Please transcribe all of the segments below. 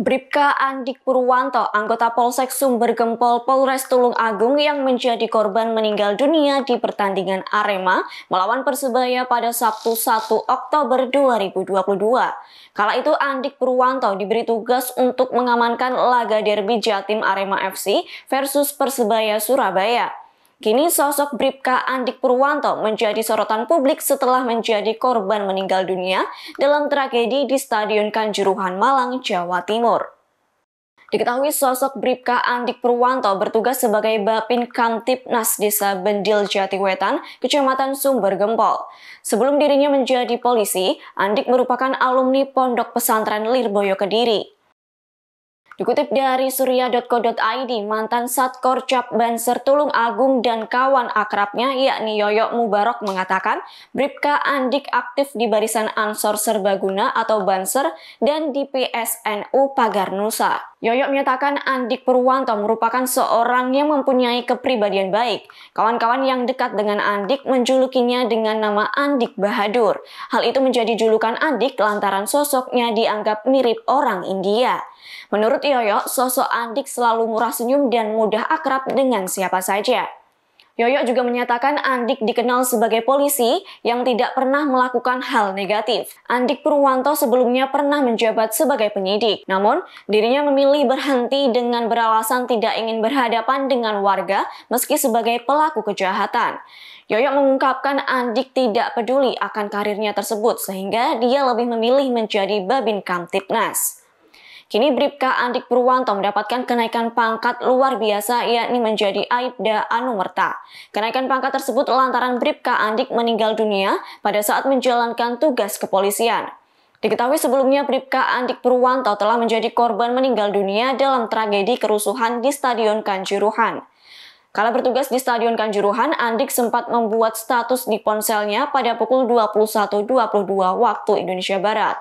Bribka Andik Purwanto, anggota Polsek Sumber Gempol Polres Tulung Agung yang menjadi korban meninggal dunia di pertandingan Arema melawan Persebaya pada Sabtu 1 Oktober 2022. Kala itu Andik Purwanto diberi tugas untuk mengamankan laga derby Jatim Arema FC versus Persebaya Surabaya. Kini sosok Bripka Andik Purwanto menjadi sorotan publik setelah menjadi korban meninggal dunia dalam tragedi di Stadion Kanjuruhan Malang, Jawa Timur. Diketahui sosok Bripka Andik Purwanto bertugas sebagai Bapin Nas Desa Bendil Jatiwetan, Kecamatan Sumber Gempol. Sebelum dirinya menjadi polisi, Andik merupakan alumni Pondok Pesantren Lirboyo Kediri. Dikutip dari surya.co.id, mantan Satkor Cap Banser Tulung Agung dan kawan akrabnya yakni Yoyo Mubarok mengatakan Bripka Andik aktif di barisan Ansor Serbaguna atau Banser dan di PSNU Pagar Nusa. Yoyo menyatakan Andik Purwanto merupakan seorang yang mempunyai kepribadian baik. Kawan-kawan yang dekat dengan Andik menjulukinya dengan nama Andik Bahadur. Hal itu menjadi julukan Andik lantaran sosoknya dianggap mirip orang India. Menurut Yoyo, sosok Andik selalu murah senyum dan mudah akrab dengan siapa saja. Yoyo juga menyatakan Andik dikenal sebagai polisi yang tidak pernah melakukan hal negatif. Andik Purwanto sebelumnya pernah menjabat sebagai penyidik. Namun, dirinya memilih berhenti dengan beralasan tidak ingin berhadapan dengan warga meski sebagai pelaku kejahatan. Yoyo mengungkapkan Andik tidak peduli akan karirnya tersebut sehingga dia lebih memilih menjadi Babin Kamtipnas. Kini Bribka Andik Purwanto mendapatkan kenaikan pangkat luar biasa yakni menjadi Aibda Anumerta. Kenaikan pangkat tersebut lantaran Bribka Andik meninggal dunia pada saat menjalankan tugas kepolisian. Diketahui sebelumnya Bribka Andik Purwanto telah menjadi korban meninggal dunia dalam tragedi kerusuhan di Stadion Kanjuruhan. Kala bertugas di Stadion Kanjuruhan, Andik sempat membuat status di ponselnya pada pukul 21.22 waktu Indonesia Barat.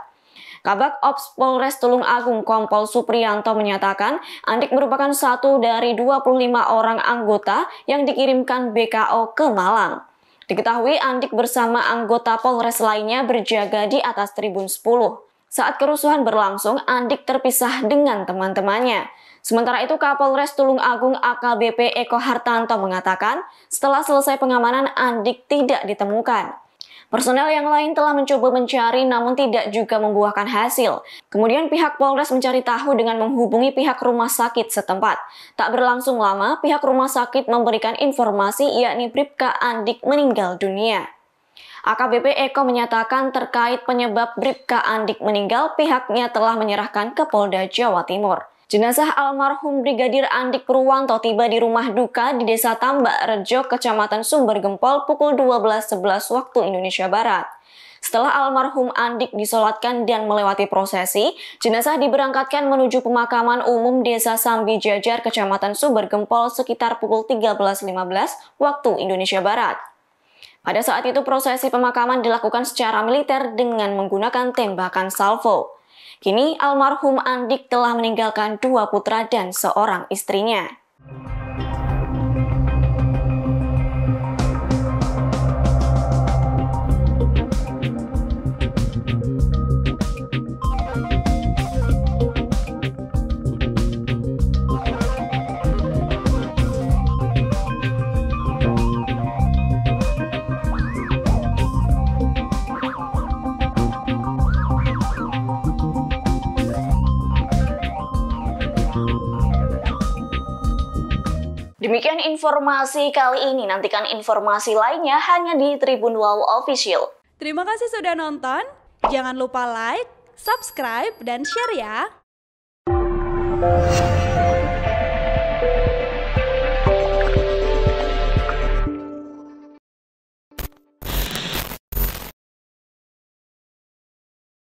Kabak Ops Polres Tulung Agung Kompol Suprianto menyatakan Andik merupakan satu dari 25 orang anggota yang dikirimkan BKO ke Malang. Diketahui Andik bersama anggota Polres lainnya berjaga di atas Tribun 10. Saat kerusuhan berlangsung, Andik terpisah dengan teman-temannya. Sementara itu Kapolres Tulung Agung AKBP Eko Hartanto mengatakan, setelah selesai pengamanan Andik tidak ditemukan. Personel yang lain telah mencoba mencari namun tidak juga membuahkan hasil. Kemudian pihak Polres mencari tahu dengan menghubungi pihak rumah sakit setempat. Tak berlangsung lama, pihak rumah sakit memberikan informasi yakni Bribka Andik meninggal dunia. AKBP Eko menyatakan terkait penyebab Bribka Andik meninggal, pihaknya telah menyerahkan ke Polda Jawa Timur. Jenazah almarhum Brigadir Andik Purwanto tiba di rumah duka di Desa Tambak Rejo, Kecamatan Sumber Gempol pukul 12.11 waktu Indonesia Barat. Setelah almarhum Andik disolatkan dan melewati prosesi, jenazah diberangkatkan menuju pemakaman umum Desa Sambi Jajar, Kecamatan Sumber Gempol sekitar pukul 13.15 waktu Indonesia Barat. Pada saat itu prosesi pemakaman dilakukan secara militer dengan menggunakan tembakan salvo. Kini almarhum Andik telah meninggalkan dua putra dan seorang istrinya. Demikian informasi kali ini. Nantikan informasi lainnya hanya di Tribun Wow Official. Terima kasih sudah nonton. Jangan lupa like, subscribe, dan share ya.